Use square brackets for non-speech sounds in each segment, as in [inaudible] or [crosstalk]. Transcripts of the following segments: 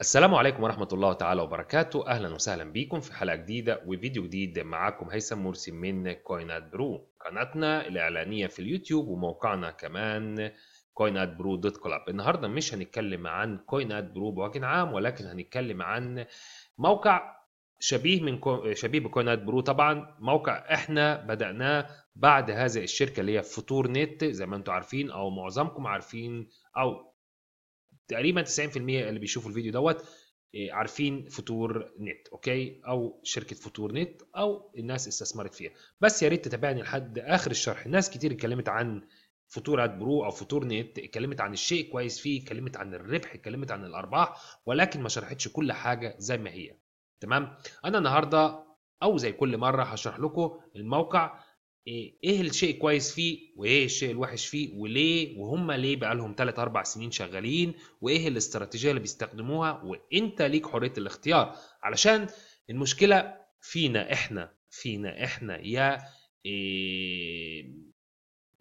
السلام عليكم ورحمة الله تعالى وبركاته أهلا وسهلا بيكم في حلقة جديدة وفيديو جديد معاكم هيثم مرسي من كوينات برو قناتنا الإعلانية في اليوتيوب وموقعنا كمان كوينات برو دوت كلاب النهاردة مش هنتكلم عن كوينات برو بوجه عام ولكن هنتكلم عن موقع شبيه من كو... شبيه بكوينات برو طبعا موقع احنا بدأناه بعد هذه الشركة اللي هي فطور نت زي ما انتم عارفين او معظمكم عارفين او تقريبا 90% اللي بيشوفوا الفيديو دوت إيه، عارفين فطور نت اوكي او شركه فطور نت او الناس استثمرت فيها بس يا ريت تتابعني لحد اخر الشرح ناس كتير اتكلمت عن فطور اد برو او فطور نت اتكلمت عن الشيء كويس فيه اتكلمت عن الربح اتكلمت عن الارباح ولكن ما شرحتش كل حاجه زي ما هي تمام انا النهارده او زي كل مره هشرح لكم الموقع إيه،, ايه الشيء الكويس فيه وايه الشيء الوحش فيه وليه وهم ليه بقى لهم 3 4 سنين شغالين وايه الاستراتيجيه اللي بيستخدموها وانت ليك حريه الاختيار علشان المشكله فينا احنا فينا احنا يا إيه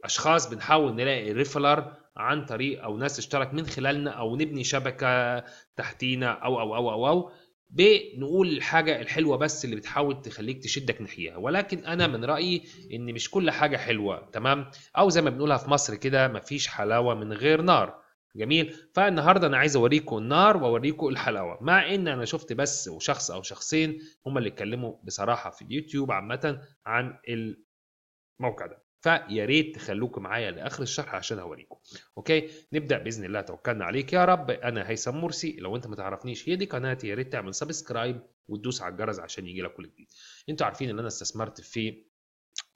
اشخاص بنحاول نلاقي ريفلر عن طريق او ناس اشترك من خلالنا او نبني شبكه تحتينا او او او او, أو بنقول الحاجة الحلوة بس اللي بتحاول تخليك تشدك ناحيها ولكن أنا من رأيي إن مش كل حاجة حلوة تمام أو زي ما بنقولها في مصر كده مفيش حلاوة من غير نار جميل فالنهارده انا عايز اوريكم النار واوريكم الحلاوه مع ان انا شفت بس وشخص او شخصين هما اللي اتكلموا بصراحه في اليوتيوب عامه عن الموقع ده فيا ريت تخلوكم معايا لاخر الشرح عشان اوريكم اوكي نبدا باذن الله توكلنا عليك يا رب انا هيثم مرسي لو انت ما تعرفنيش هي دي قناتي يا ريت تعمل سبسكرايب وتدوس على الجرس عشان يجي لك كل جديد انتوا عارفين ان انا استثمرت في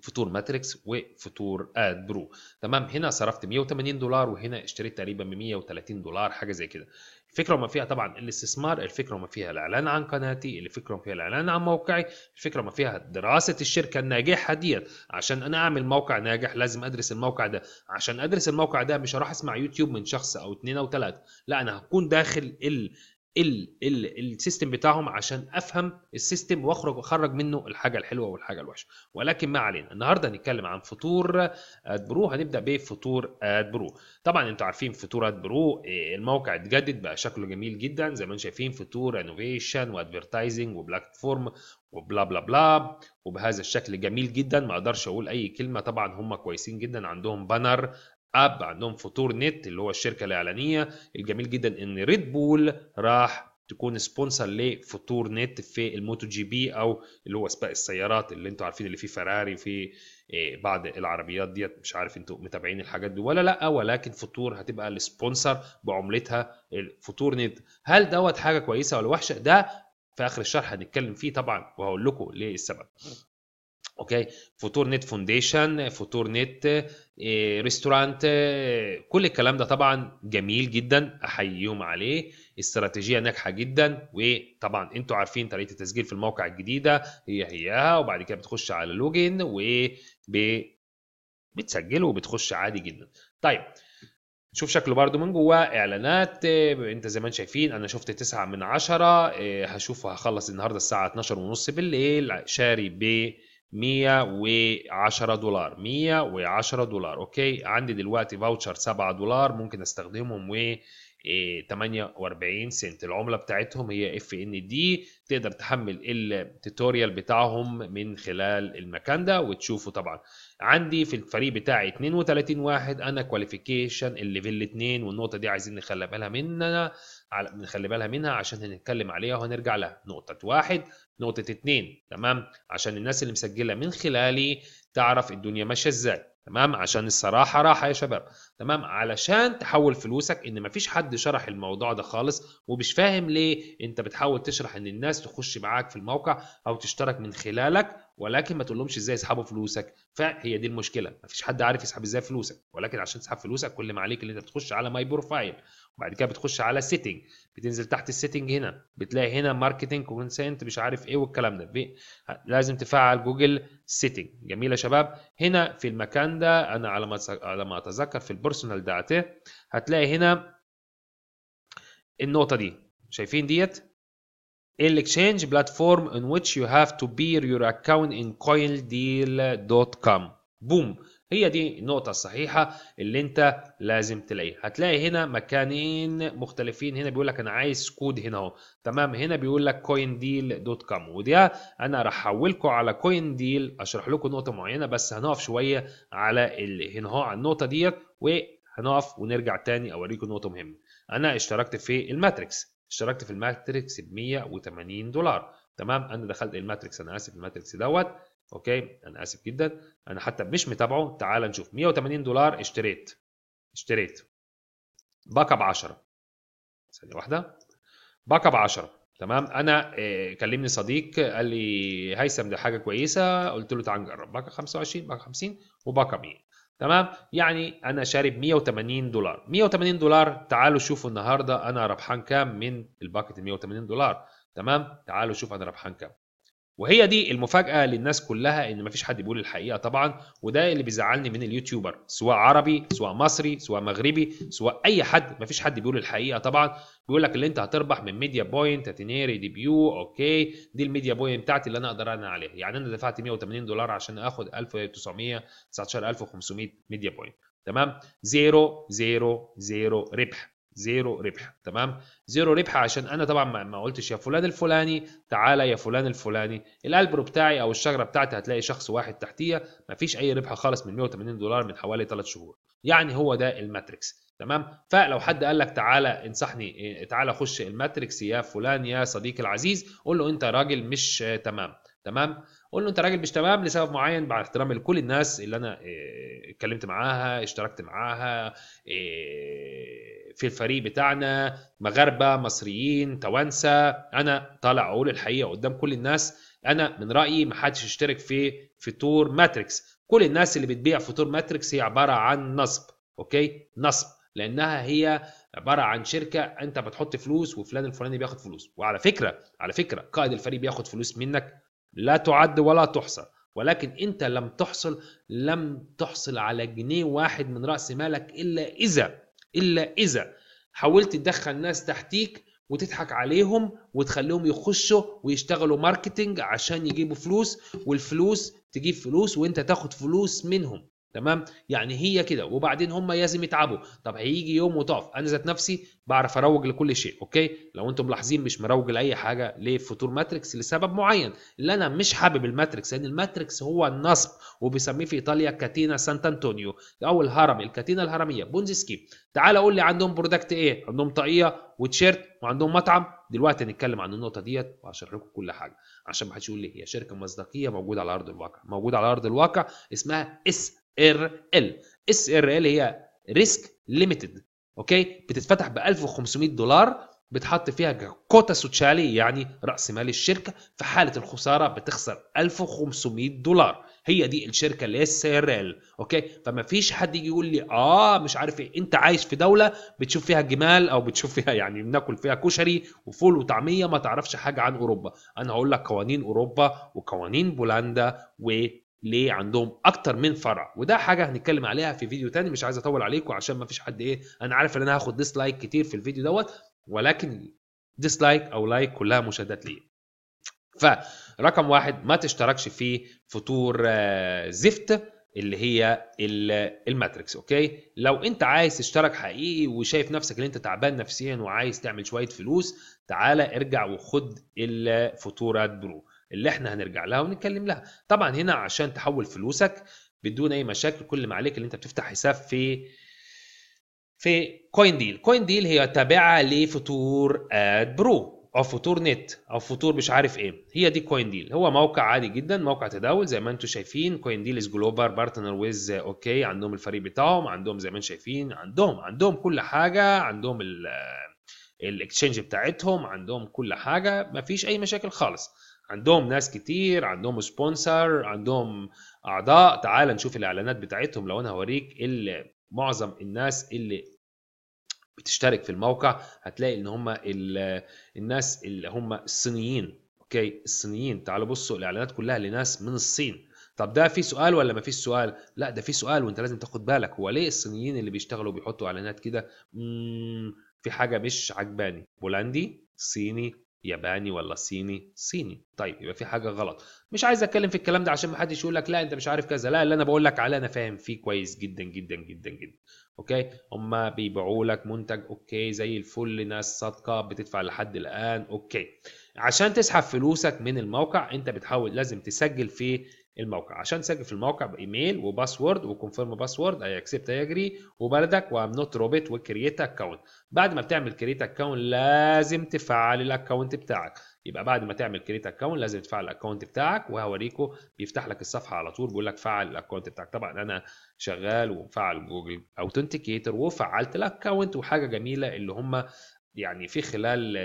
فطور ماتريكس وفطور اد برو تمام هنا صرفت 180 دولار وهنا اشتريت تقريبا ب 130 دولار حاجه زي كده الفكره وما فيها طبعا الاستثمار الفكره وما فيها الاعلان عن قناتي الفكره وما فيها الاعلان عن موقعي الفكره وما فيها دراسه الشركه الناجحه ديت عشان انا اعمل موقع ناجح لازم ادرس الموقع ده عشان ادرس الموقع ده مش هروح اسمع يوتيوب من شخص او اتنين او تلاته لا انا هكون داخل السيستم بتاعهم عشان افهم السيستم واخرج واخرج منه الحاجه الحلوه والحاجه الوحشه ولكن ما علينا النهارده هنتكلم عن فطور ادبرو هنبدا بفطور ادبرو طبعا انتوا عارفين فطور ادبرو آه، الموقع اتجدد بقى شكله جميل جدا زي ما انتم شايفين فطور انوفيشن وادفرتايزنج وبلاتفورم وبلا بلا بلا وبهذا الشكل جميل جدا ما اقدرش اقول اي كلمه طبعا هم كويسين جدا عندهم بانر اب عندهم فطور نت اللي هو الشركه الاعلانيه الجميل جدا ان ريد بول راح تكون سبونسر لفطور نت في الموتو جي بي او اللي هو سباق السيارات اللي انتوا عارفين اللي فيه فراري في آه، بعض العربيات ديت مش عارف انتوا متابعين الحاجات دي ولا لا ولكن فطور هتبقى السبونسر بعملتها فطور نت هل دوت حاجه كويسه ولا وحشه ده في اخر الشرح هنتكلم فيه طبعا وهقول لكم ليه السبب اوكي فطور نت فونديشن فطور نت ريستورانت كل الكلام ده طبعا جميل جدا احييهم عليه استراتيجيه ناجحه جدا وطبعا انتوا عارفين طريقه التسجيل في الموقع الجديده هي هيها وبعد كده بتخش على لوجن و بتسجل وبتخش عادي جدا طيب شوف شكله برضو من جواه اعلانات آه، انت زي ما انتم شايفين انا شفت تسعة من عشرة آه، هشوف هخلص النهارده الساعه 12 ونص بالليل شاري ب 110 دولار 110 دولار اوكي عندي دلوقتي فاوتشر 7 دولار ممكن استخدمهم و 48 آه، سنت العمله بتاعتهم هي اف ان دي تقدر تحمل التوتوريال بتاعهم من خلال المكان ده وتشوفه طبعا عندي في الفريق بتاعي 32 واحد انا كواليفيكيشن الليفل 2 والنقطه دي عايزين نخلي بالها مننا على نخلي بالها منها عشان هنتكلم عليها وهنرجع لها نقطة واحد نقطة اتنين تمام عشان الناس اللي مسجلة من خلالي تعرف الدنيا ماشية ازاي تمام عشان الصراحه راحه يا شباب تمام علشان تحول فلوسك ان مفيش حد شرح الموضوع ده خالص ومش فاهم ليه انت بتحاول تشرح ان الناس تخش معاك في الموقع او تشترك من خلالك ولكن ما تقولهمش ازاي يسحبوا فلوسك فهي دي المشكله مفيش حد عارف يسحب ازاي فلوسك ولكن عشان تسحب فلوسك كل ما عليك ان انت بتخش على ماي بروفايل وبعد كده بتخش على سيتنج بتنزل تحت السيتنج هنا بتلاقي هنا ماركتنج كونسنت مش عارف ايه والكلام ده لازم تفعل جوجل سيتنج جميل يا شباب هنا في المكان ده انا على ما على ما اتذكر في البيرسونال داتا هتلاقي هنا النقطه دي شايفين ديت الاكسشينج بلاتفورم ان which you have to peer your account in coindeal.com بوم هي دي النقطة الصحيحة اللي انت لازم تلاقيها هتلاقي هنا مكانين مختلفين هنا بيقول لك انا عايز كود هنا اهو تمام هنا بيقول لك كوين ديل دوت كوم ودي انا راح هحولكم على كوين ديل اشرح لكم نقطة معينة بس هنقف شوية على ال... هنا اهو على النقطة ديت وهنقف ونرجع تاني اوريكم نقطة مهمة انا اشتركت في الماتريكس اشتركت في الماتريكس ب 180 دولار تمام انا دخلت الماتريكس انا اسف الماتريكس دوت اوكي انا اسف جدا انا حتى مش متابعه تعال نشوف 180 دولار اشتريت اشتريت باك اب 10 ثانيه واحده باك اب 10 تمام انا آه، كلمني صديق قال لي هيثم ده حاجه كويسه قلت له تعال نجرب باك 25 باك 50 وباك 100 تمام يعني انا شارب 180 دولار 180 دولار تعالوا شوفوا النهارده انا ربحان كام من الباكت ال 180 دولار تمام تعالوا شوف انا ربحان كام وهي دي المفاجاه للناس كلها ان مفيش حد بيقول الحقيقه طبعا وده اللي بيزعلني من اليوتيوبر سواء عربي سواء مصري سواء مغربي سواء اي حد مفيش حد بيقول الحقيقه طبعا بيقول لك اللي انت هتربح من ميديا بوينت دي ديبيو اوكي دي الميديا بوينت بتاعتي اللي انا اقدر انا عليها يعني انا دفعت 180 دولار عشان اخد 1900 19500 ميديا بوينت تمام زيرو زيرو زيرو ربح زيرو ربح تمام زيرو ربح عشان انا طبعا ما قلتش يا فلان الفلاني تعالى يا فلان الفلاني الالبرو بتاعي او الشجره بتاعتي هتلاقي شخص واحد تحتيه ما فيش اي ربح خالص من 180 دولار من حوالي 3 شهور يعني هو ده الماتريكس تمام فلو حد قال لك تعالى انصحني اه، تعالى خش الماتريكس يا فلان يا صديقي العزيز قول له انت راجل مش تمام تمام قول له انت راجل مش تمام لسبب معين مع احترامي لكل الناس اللي انا آه، اتكلمت معاها اشتركت معاها آه، في الفريق بتاعنا مغاربه مصريين توانسه انا طالع اقول الحقيقه قدام كل الناس انا من رايي ما حدش يشترك في في تور ماتريكس كل الناس اللي بتبيع في تور ماتريكس هي عباره عن نصب اوكي نصب لانها هي عباره عن شركه انت بتحط فلوس وفلان الفلاني بياخد فلوس وعلى فكره على فكره قائد الفريق بياخد فلوس منك لا تعد ولا تحصى ولكن انت لم تحصل لم تحصل على جنيه واحد من راس مالك الا اذا الا اذا حاولت تدخل ناس تحتيك وتضحك عليهم وتخليهم يخشوا ويشتغلوا ماركتينج عشان يجيبوا فلوس والفلوس تجيب فلوس وانت تاخد فلوس منهم تمام يعني هي كده وبعدين هم لازم يتعبوا طب هيجي يوم وتقف انا ذات نفسي بعرف اروج لكل شيء اوكي لو انتم ملاحظين مش مروج لاي حاجه ليه في فطور ماتريكس لسبب معين اللي انا مش حابب الماتريكس لان الماتريكس هو النصب وبيسميه في ايطاليا كاتينا سانت انطونيو او الهرم الكاتينا الهرميه سكيب تعال قول لي عندهم برودكت ايه عندهم طاقيه وتيشيرت وعندهم مطعم دلوقتي هنتكلم عن النقطه ديت وهشرح لكم كل حاجه عشان ما حدش يقول لي هي شركه مصداقيه موجوده على ارض الواقع موجوده على ارض الواقع اسمها اس ار ال اس ار ال هي ريسك ليميتد اوكي بتتفتح ب 1500 دولار بتحط فيها كوتا سوتشالي يعني راس مال الشركه في حاله الخساره بتخسر 1500 دولار هي دي الشركه اللي اس ار ال اوكي فما فيش حد يجي يقول لي اه مش عارف ايه انت عايش في دوله بتشوف فيها جمال او بتشوف فيها [laughs] يعني بناكل فيها كشري وفول وطعميه ما تعرفش حاجه عن اوروبا انا هقول لك قوانين اوروبا وقوانين بولندا و ليه عندهم اكتر من فرع وده حاجه هنتكلم عليها في فيديو تاني مش عايز اطول عليكم عشان ما فيش حد ايه انا عارف ان انا هاخد ديسلايك كتير في الفيديو دوت ولكن ديسلايك او لايك كلها مشاهدات ليه فرقم واحد ما تشتركش في فطور آه، زفت اللي هي الماتريكس اوكي لو انت عايز تشترك حقيقي وشايف نفسك ان انت تعبان نفسيا وعايز تعمل شويه فلوس تعالى ارجع وخد الفطورات برو اللي احنا هنرجع لها ونتكلم لها طبعا هنا عشان تحول فلوسك بدون اي مشاكل كل ما عليك اللي انت بتفتح حساب في في كوين ديل كوين ديل هي تابعه لفطور اد برو او فطور نت او فطور مش عارف ايه هي دي كوين ديل هو موقع عادي جدا موقع تداول زي ما انتم شايفين كوين ديل از جلوبال بارتنر ويز اوكي عندهم الفريق بتاعهم عندهم زي ما انتم شايفين عندهم عندهم كل حاجه عندهم الاكسشينج بتاعتهم عندهم كل حاجه مفيش اي مشاكل خالص عندهم ناس كتير عندهم سبونسر عندهم اعضاء تعال نشوف الاعلانات بتاعتهم لو انا هوريك اللي معظم الناس اللي بتشترك في الموقع هتلاقي ان هم الناس اللي هم الصينيين اوكي الصينيين تعالوا بصوا الاعلانات كلها لناس من الصين طب ده في سؤال ولا ما فيش سؤال لا ده في سؤال وانت لازم تاخد بالك هو ليه الصينيين اللي بيشتغلوا بيحطوا اعلانات كده في حاجه مش عجباني بولندي صيني ياباني ولا صيني صيني طيب يبقى في حاجه غلط مش عايز اتكلم في الكلام ده عشان ما حدش يقول لك لا انت مش عارف كذا لا اللي انا بقول لك عليه انا فاهم فيه كويس جدا جدا جدا جدا اوكي هما بيبيعوا لك منتج اوكي زي الفل ناس صادقه بتدفع لحد الان اوكي عشان تسحب فلوسك من الموقع انت بتحاول لازم تسجل في الموقع عشان تسجل في الموقع بايميل وباسورد وكونفيرم باسورد اي اكسبت اي اجري وبلدك وام نوت روبت وكرييت اكونت بعد ما بتعمل كرييت اكونت لازم تفعل الاكونت بتاعك يبقى بعد ما تعمل كريت اكونت لازم تفعل الاكونت بتاعك وهوريكم بيفتح لك الصفحه على طول بيقول لك فعل الاكونت بتاعك طبعا انا شغال ومفعل جوجل اوثنتيكيتر وفعلت الاكونت وحاجه جميله اللي هم يعني في خلال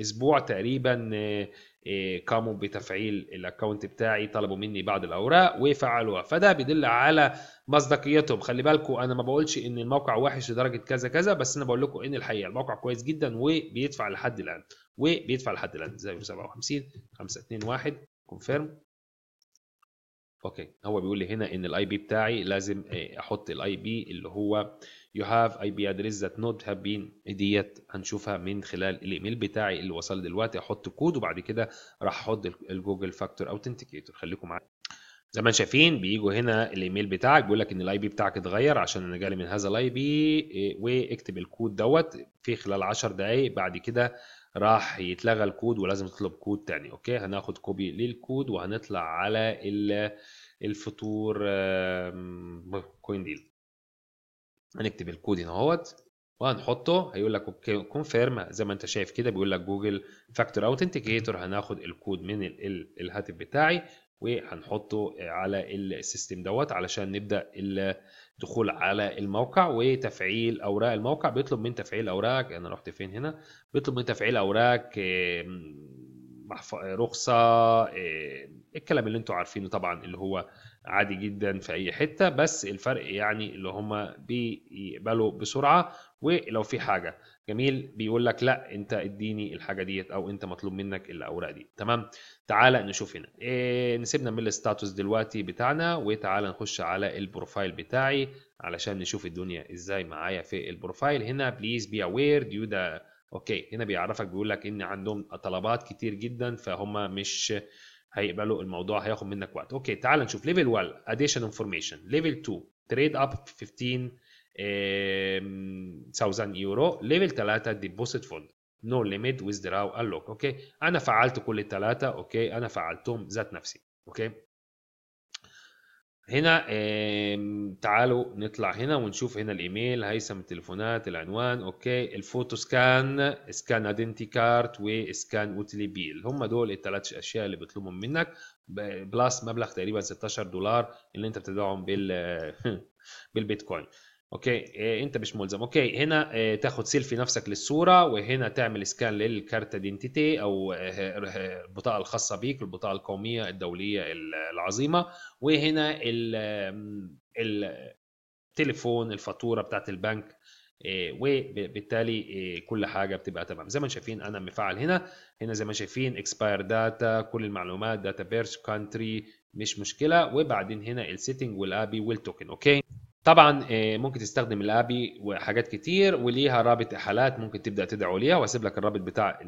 اسبوع تقريبا آه، آه، قاموا بتفعيل الاكونت بتاعي طلبوا مني بعض الاوراق وفعلوها فده بيدل على مصداقيتهم خلي بالكم انا ما بقولش ان الموقع وحش لدرجه كذا كذا بس انا بقول لكم ان الحقيقه الموقع كويس جدا وبيدفع لحد الان وبيدفع لحد الان زي 57 521 كونفيرم اوكي هو بيقول لي هنا ان الاي بي بتاعي لازم آه، احط الاي بي اللي هو يو هاف اي بي ادريس ذات نوت هاف بين ديت هنشوفها من خلال الايميل بتاعي اللي وصل دلوقتي احط كود وبعد كده راح احط الجوجل فاكتور اوثنتيكيتور خليكم معايا زي ما شايفين بيجوا هنا الايميل بتاعك بيقول لك ان الاي بي بتاعك اتغير عشان انا جالي من هذا الاي آه، بي واكتب الكود دوت في خلال 10 دقائق بعد كده راح يتلغى الكود ولازم تطلب كود تاني اوكي هناخد كوبي للكود وهنطلع على الفطور كوين ديل هنكتب الكود هنا اهوت وهنحطه هيقول لك اوكي كونفيرم زي ما انت شايف كده بيقول لك جوجل فاكتور اوثنتيكيتور هناخد الكود من الهاتف بتاعي وهنحطه على السيستم دوت علشان نبدا دخول على الموقع وتفعيل اوراق الموقع بيطلب من تفعيل اوراق انا رحت فين هنا بيطلب من تفعيل اوراق رخصه الكلام اللي انتم عارفينه طبعا اللي هو عادي جدا في اي حته بس الفرق يعني اللي هم بيقبلوا بسرعه ولو في حاجه جميل بيقول لك لا انت اديني الحاجه ديت او انت مطلوب منك الاوراق دي تمام تعالى نشوف هنا إيه نسيبنا من الستاتوس دلوقتي بتاعنا وتعالى نخش على البروفايل بتاعي علشان نشوف الدنيا ازاي معايا في البروفايل هنا بليز بي اوير ديو ذا اوكي هنا بيعرفك بيقول لك ان عندهم طلبات كتير جدا فهم مش هيقبلوا الموضوع هياخد منك وقت اوكي تعال نشوف ليفل 1 اديشن انفورميشن ليفل 2 تريد اب 15 1000 يورو ليفل 3 ديبوزيت فوند نو ليميت ويزدراو الوك اوكي انا فعلت كل الثلاثه اوكي انا فعلتهم ذات نفسي اوكي هنا إيه، تعالوا نطلع هنا ونشوف هنا الايميل هيثم التليفونات العنوان اوكي الفوتو سكان سكان ادنتي كارت وسكان اوتلي بيل هم دول الثلاث اشياء اللي بيطلبهم منك بلس مبلغ تقريبا 16 دولار اللي انت بتدفعهم بال [laughs] بالبيتكوين اوكي إيه، انت مش ملزم اوكي هنا إيه، تاخد سيلفي نفسك للصوره وهنا تعمل سكان للكارت ايدنتيتي او إيه، البطاقه الخاصه بيك البطاقه القوميه الدوليه العظيمه وهنا التليفون الفاتوره بتاعت البنك وبالتالي كل حاجه بتبقى تمام زي ما شايفين انا مفعل هنا هنا زي ما شايفين اكسباير داتا كل المعلومات داتا بيرس كانتري مش مشكله وبعدين هنا السيتنج والابي والتوكن اوكي طبعا آه، ممكن تستخدم الابي وحاجات كتير وليها رابط احالات ممكن تبدا تدعو ليها واسيب لك الرابط بتاع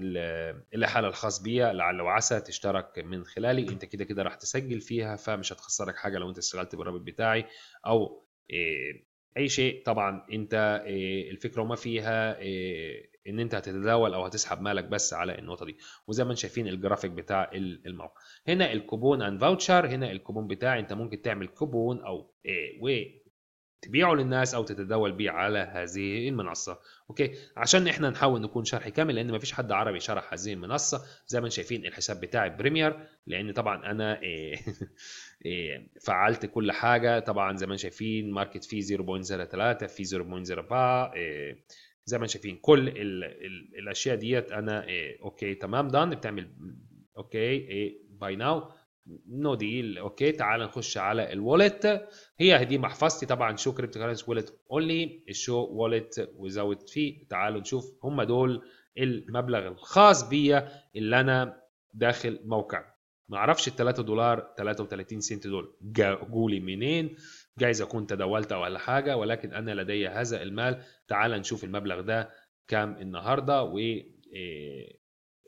الاحاله الخاص بيا لعل وعسى تشترك من خلالي انت كده كده راح تسجل فيها فمش هتخسرك حاجه لو انت اشتغلت بالرابط بتاعي او آه، اي شيء طبعا انت آه، الفكره وما فيها ان انت هتتداول او هتسحب مالك بس على النقطه دي وزي ما انتم شايفين الجرافيك بتاع الموقع هنا الكوبون اند فاوتشر هنا الكوبون بتاعي انت ممكن تعمل كوبون او و تبيعه للناس او تتداول بيه على هذه المنصه اوكي عشان احنا نحاول نكون شرح كامل لان ما فيش حد عربي شرح هذه المنصه زي ما شايفين الحساب بتاعي بريمير لان طبعا انا [laughs] إيه إيه فعلت كل حاجه طبعا زي ما شايفين ماركت في 0.03 في 0.04 إيه زي ما شايفين كل الـ الـ الاشياء ديت انا إيه اوكي تمام دان بتعمل اوكي إيه باي ناو نو ديل اوكي تعال نخش على الوالت هي دي محفظتي طبعا شو كريبتو كرنسي ووليت اونلي الشو ووليت وزود فيه تعالوا نشوف هم دول المبلغ الخاص بيا اللي انا داخل موقع ما اعرفش ال 3 دولار 33 سنت دول جولي منين جايز اكون تداولت ولا حاجه ولكن انا لدي هذا المال تعال نشوف المبلغ ده كام النهارده و آه،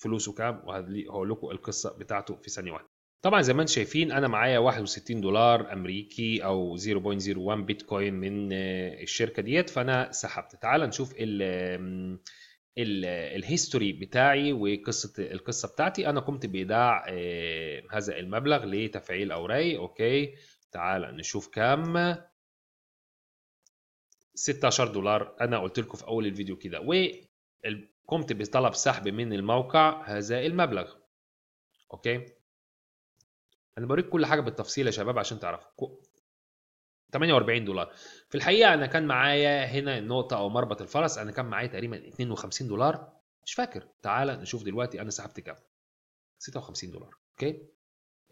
فلوسه كام وهقول لكم القصه بتاعته في ثانيه واحده طبعا زي ما انتم شايفين انا معايا 61 دولار امريكي او 0.01 بيتكوين من آه، الشركه ديت فانا سحبت تعال نشوف ال الهيستوري بتاعي وقصه القصه بتاعتي انا قمت بايداع آه، هذا المبلغ لتفعيل اوراي اوكي تعال نشوف كام 16 دولار انا قلت لكم في اول الفيديو كده وقمت بطلب سحب من الموقع هذا المبلغ اوكي انا بوريك كل حاجه بالتفصيل يا شباب عشان تعرفوا 48 دولار في الحقيقه انا كان معايا هنا النقطه او مربط الفرس انا كان معايا تقريبا 52 دولار مش فاكر تعال نشوف دلوقتي انا سحبت كام 56 دولار اوكي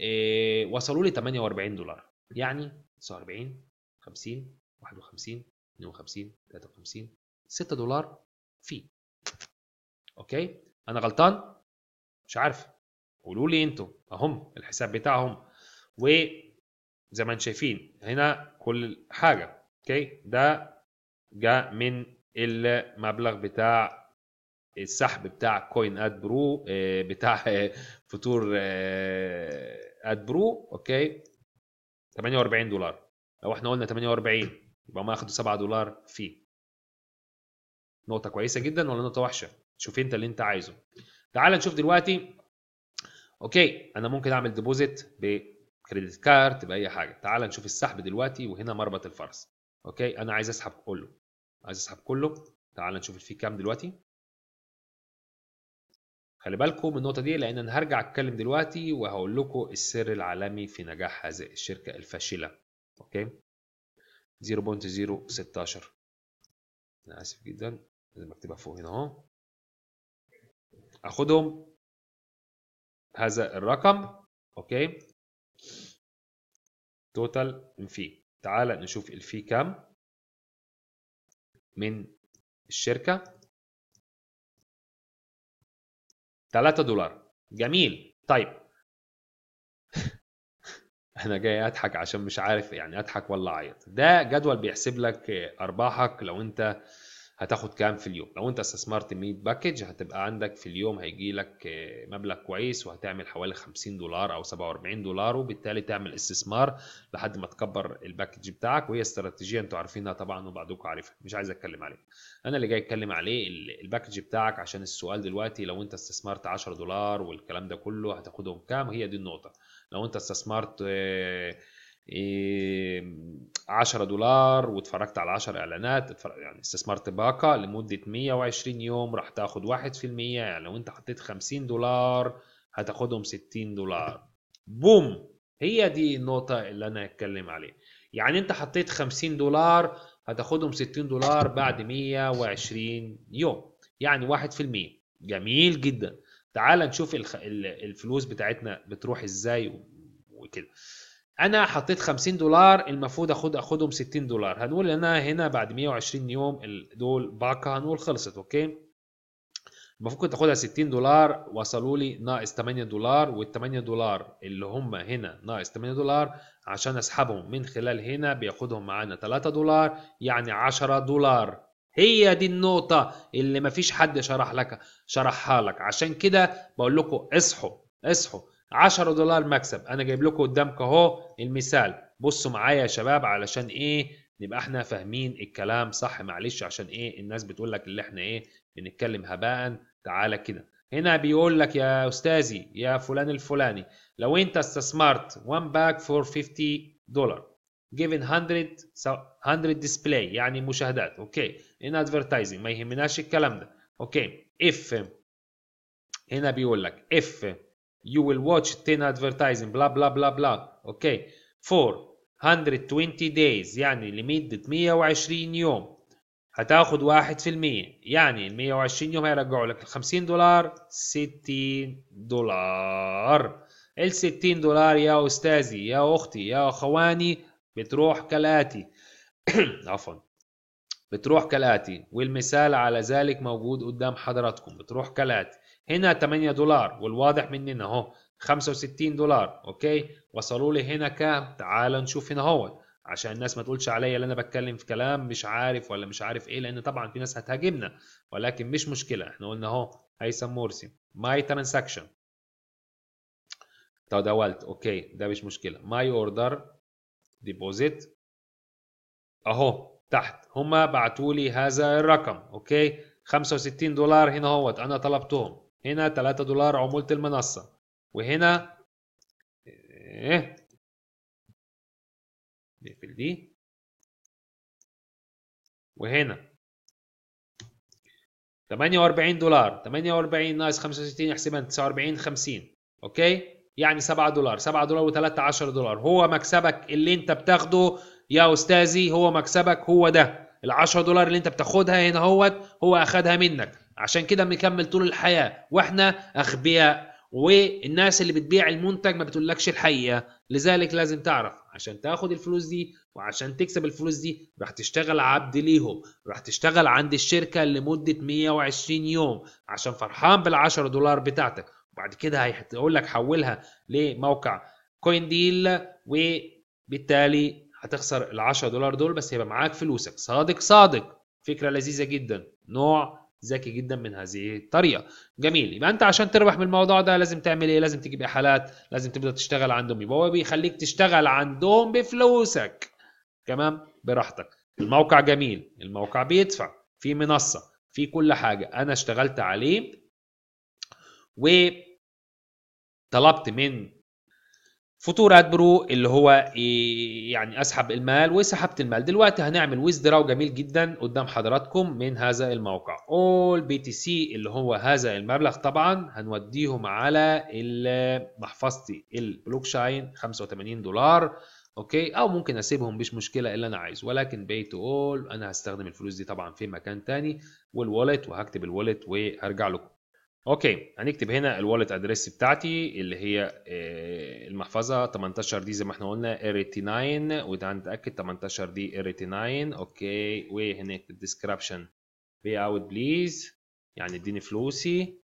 إيه وصلوا لي 48 دولار يعني 49 50 51 52 53 6 دولار في اوكي انا غلطان مش عارف قولوا لي انتم اهم الحساب بتاعهم وزي ما انتم شايفين هنا كل حاجه اوكي ده جاء من المبلغ بتاع السحب بتاع كوين اد برو بتاع فطور اد برو اوكي 48 دولار لو احنا قلنا 48 يبقى ما اخدوا 7 دولار فيه نقطه كويسه جدا ولا نقطه وحشه شوف انت اللي انت عايزه تعال نشوف دلوقتي اوكي انا ممكن اعمل ديبوزيت بكريدت كارد باي حاجه تعال نشوف السحب دلوقتي وهنا مربط الفرس اوكي انا عايز اسحب كله عايز اسحب كله تعال نشوف الفي كام دلوقتي خلي بالكم من النقطه دي لان انا هرجع اتكلم دلوقتي وهقول لكم السر العالمي في نجاح هذه الشركه الفاشله اوكي 0.016 انا اسف جدا لازم اكتبها فوق هنا اهو اخدهم هذا الرقم اوكي توتال الفي تعال نشوف الفي كام من الشركة 3 دولار جميل طيب [laughs] انا جاي اضحك عشان مش عارف يعني اضحك ولا اعيط ده جدول بيحسب لك ارباحك لو انت هتاخد كام في اليوم لو انت استثمرت 100 باكج هتبقى عندك في اليوم هيجي لك آه، مبلغ كويس وهتعمل حوالي 50 دولار او 47 دولار وبالتالي تعمل استثمار لحد ما تكبر الباكج بتاعك وهي استراتيجيه انتوا عارفينها طبعا وبعضكم عارفها مش عايز اتكلم عليها انا اللي جاي اتكلم عليه الباكج بتاعك عشان السؤال دلوقتي لو انت استثمرت 10 دولار والكلام ده كله هتاخدهم كام هي دي النقطه لو انت استثمرت آه، 10 إيه، دولار واتفرجت على 10 اعلانات يعني استثمرت باقه لمده 120 يوم راح تاخد 1% يعني لو انت حطيت 50 دولار هتاخدهم 60 دولار بوم هي دي النقطه اللي انا هتكلم عليها يعني انت حطيت 50 دولار هتاخدهم 60 دولار بعد 120 يوم يعني 1% جميل جدا تعال نشوف الفلوس بتاعتنا بتروح ازاي وكده انا حطيت 50 دولار المفروض اخد اخدهم 60 دولار هنقول انا هنا بعد 120 يوم دول باقه هنقول خلصت اوكي المفروض كنت اخدها 60 دولار وصلوا لي ناقص 8 دولار وال 8 دولار اللي هم هنا ناقص 8 دولار عشان اسحبهم من خلال هنا بياخدهم معانا 3 دولار يعني 10 دولار هي دي النقطة اللي مفيش حد شرح لك شرحها لك عشان كده بقول لكم اصحوا اصحوا 10 دولار مكسب انا جايب لكم قدامك اهو المثال بصوا معايا يا شباب علشان ايه نبقى احنا فاهمين الكلام صح معلش عشان ايه الناس بتقول لك اللي احنا ايه بنتكلم هباء تعالى كده هنا بيقول لك يا استاذي يا فلان الفلاني لو انت استثمرت 1 باك فور 50 دولار جيفن 100 100 ديسبلاي يعني مشاهدات اوكي ان ادفرتايزنج ما يهمناش الكلام ده اوكي اف هنا بيقول لك اف You will watch 10 advertising بلا بلا بلا بلا اوكي for 120 days يعني لمدة 120 يوم هتاخد واحد في المية يعني ال 120 يوم هيرجعوا لك ال 50 دولار 60 دولار ال 60 دولار يا أستاذي يا أختي يا أخواني بتروح كالآتي [clears throat] عفوا بتروح كالآتي والمثال على ذلك موجود قدام حضراتكم بتروح كالآتي هنا 8 دولار والواضح مننا اهو 65 دولار اوكي وصلوا لي هنا كام تعال نشوف هنا هو عشان الناس ما تقولش عليا ان انا بتكلم في كلام مش عارف ولا مش عارف ايه لان طبعا في ناس هتهاجمنا ولكن مش مشكله احنا قلنا اهو هيثم مرسي ماي ترانزاكشن تداولت اوكي ده مش مشكله ماي اوردر ديبوزيت اهو تحت هما بعتوا لي هذا الرقم اوكي 65 دولار هنا اهوت انا طلبتهم هنا 3 دولار عمولة المنصة وهنا ايه نقفل دي وهنا 48 دولار 48 ناقص 65 احسبها 49 50 اوكي يعني 7 دولار 7 دولار و3 دولار هو مكسبك اللي انت بتاخده يا استاذي هو مكسبك هو ده ال 10 دولار اللي انت بتاخدها هنا هوت هو اخدها منك عشان كده بنكمل طول الحياه واحنا اغبياء والناس اللي بتبيع المنتج ما بتقولكش الحقيقه لذلك لازم تعرف عشان تاخد الفلوس دي وعشان تكسب الفلوس دي راح تشتغل عبد ليهم راح تشتغل عند الشركه لمده 120 يوم عشان فرحان بال10 دولار بتاعتك وبعد كده هيقول لك حولها لموقع كوين ديل وبالتالي هتخسر ال10 دولار دول بس هيبقى معاك فلوسك صادق صادق فكره لذيذه جدا نوع ذكي جدا من هذه الطريقه جميل يبقى انت عشان تربح من الموضوع ده لازم تعمل ايه لازم تجيب احالات لازم تبدا تشتغل عندهم يبقى هو بيخليك تشتغل عندهم بفلوسك تمام براحتك الموقع جميل الموقع بيدفع في منصه في كل حاجه انا اشتغلت عليه و طلبت من فطورات برو اللي هو يعني اسحب المال وسحبت المال دلوقتي هنعمل ويزدراو جميل جدا قدام حضراتكم من هذا الموقع اول بي تي سي اللي هو هذا المبلغ طبعا هنوديهم على محفظتي البلوك شاين 85 دولار اوكي او ممكن اسيبهم مش مشكله اللي انا عايزه ولكن بي تو اول انا هستخدم الفلوس دي طبعا في مكان تاني والوالت وهكتب الوالت وهرجع لكم اوكي هنكتب هنا الوالت ادريس بتاعتي اللي هي آه، المحفظه 18 دي زي ما احنا قلنا RAT9 وده هنتاكد 18 دي RAT9 اوكي وهناك ديسكربشن بي اوت بليز يعني اديني فلوسي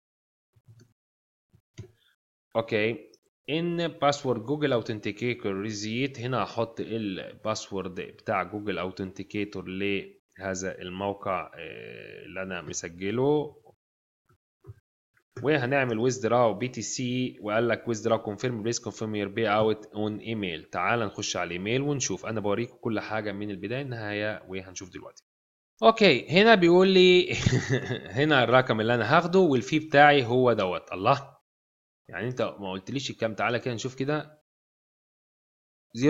اوكي ان باسورد جوجل اوثنتيكيتور ريزيت هنا هحط الباسورد بتاع جوجل اوثنتيكيتور لهذا الموقع آه، اللي انا مسجله وهنعمل ويزدرا بي تي سي وقال لك ويزدرا كونفيرم بليز كونفيرم يور بي اوت اون ايميل تعال نخش على الايميل ونشوف انا بوريكم كل حاجه من البدايه للنهايه وهنشوف دلوقتي اوكي هنا بيقول لي [laughs] هنا الرقم اللي انا هاخده والفي بتاعي هو دوت الله يعني انت ما قلتليش الكام تعالى كده نشوف كده 0.0008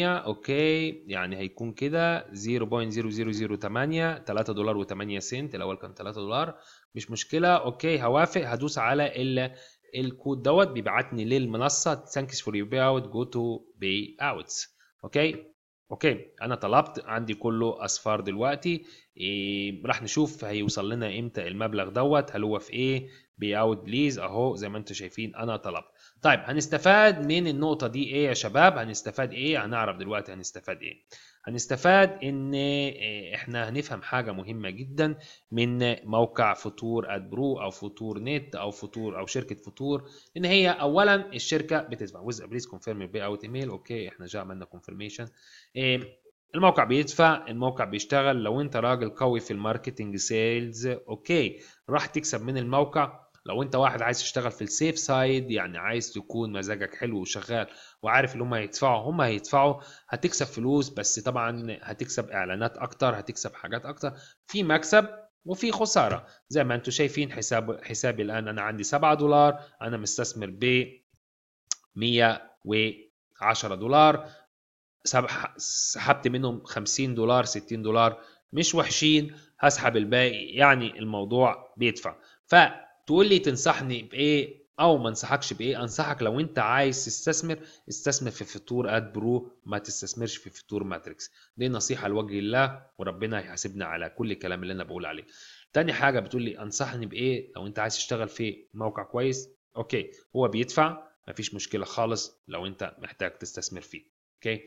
اوكي يعني هيكون كده 0.0008 3 دولار و8 سنت الاول كان 3 دولار مش مشكله اوكي هوافق هدوس على ال الكود دوت بيبعتني للمنصه ثانكس فور يو بي اوت جو تو بي اوتس اوكي اوكي انا طلبت عندي كله اصفار دلوقتي إيه راح نشوف هيوصل لنا امتى المبلغ دوت هل هو في ايه بي اوت بليز اهو زي ما انتم شايفين انا طلبت طيب هنستفاد من النقطه دي ايه يا شباب هنستفاد ايه هنعرف دلوقتي هنستفاد ايه هنستفاد ان آه، احنا هنفهم حاجه مهمه جدا من موقع فطور ادبرو او فطور نت او فطور او شركه فطور ان هي اولا الشركه بتدفع ويز بليز كونفيرم بي اوت ايميل اوكي احنا جاء عملنا كونفيرميشن آه، الموقع بيدفع الموقع بيشتغل لو انت راجل قوي في الماركتنج سيلز اوكي راح تكسب من الموقع لو انت واحد عايز تشتغل في السيف سايد يعني عايز تكون مزاجك حلو وشغال وعارف اللي هم هيدفعوا هم هيدفعوا هتكسب فلوس بس طبعا هتكسب اعلانات اكتر هتكسب حاجات اكتر في مكسب وفي خساره زي ما انتم شايفين حساب حسابي الان انا عندي 7 دولار انا مستثمر ب 110 دولار سحبت منهم 50 دولار 60 دولار مش وحشين هسحب الباقي يعني الموضوع بيدفع ف تقول لي تنصحني بايه او ما انصحكش بايه انصحك لو انت عايز تستثمر استثمر في فطور اد برو ما تستثمرش في فطور ماتريكس دي نصيحه لوجه الله وربنا يحاسبنا على كل الكلام اللي انا بقول عليه تاني حاجه بتقول لي انصحني بايه لو انت عايز تشتغل في موقع كويس اوكي هو بيدفع مفيش مشكله خالص لو انت محتاج تستثمر فيه اوكي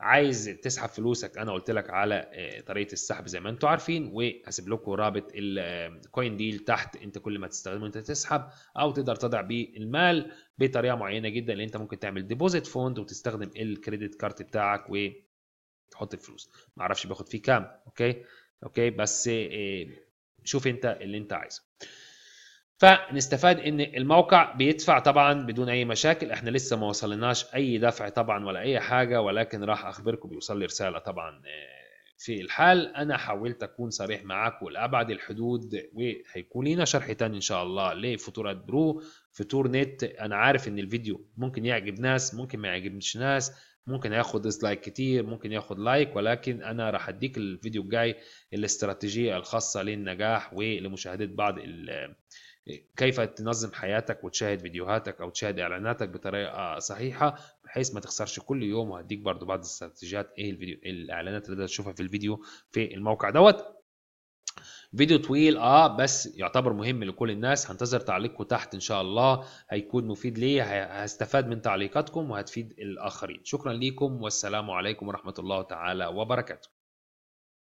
عايز تسحب فلوسك انا قلت لك على آه، طريقه السحب زي ما انتم عارفين وهسيب لكم رابط الكوين ديل آه، تحت انت كل ما تستخدمه انت تسحب او تقدر تضع بيه المال بطريقه معينه جدا اللي انت ممكن تعمل ديبوزيت فوند وتستخدم الكريدت كارت بتاعك وتحط الفلوس ما اعرفش باخد فيه كام اوكي اوكي بس آه، شوف انت اللي انت عايزه فنستفاد ان الموقع بيدفع طبعا بدون اي مشاكل احنا لسه ما وصلناش اي دفع طبعا ولا اي حاجه ولكن راح اخبركم بيوصل لي رساله طبعا آه، في الحال انا حاولت اكون صريح معاكم لابعد الحدود وهيكون لينا شرح تاني ان شاء الله لفاتوره برو فاتور نت انا عارف ان الفيديو ممكن يعجب ناس ممكن ما يعجبش ناس ممكن ياخد ديسلايك كتير ممكن ياخد لايك ولكن انا راح اديك الفيديو الجاي الاستراتيجيه الخاصه للنجاح ولمشاهده بعض كيف تنظم حياتك وتشاهد فيديوهاتك او تشاهد اعلاناتك بطريقه صحيحه بحيث ما تخسرش كل يوم وهديك برضو بعض الاستراتيجيات ايه الفيديو إيه الاعلانات اللي تشوفها في الفيديو في الموقع دوت فيديو طويل اه بس يعتبر مهم لكل الناس هنتظر تعليقكم تحت ان شاء الله هيكون مفيد لي هستفاد من تعليقاتكم وهتفيد الاخرين شكرا ليكم والسلام عليكم ورحمه الله تعالى وبركاته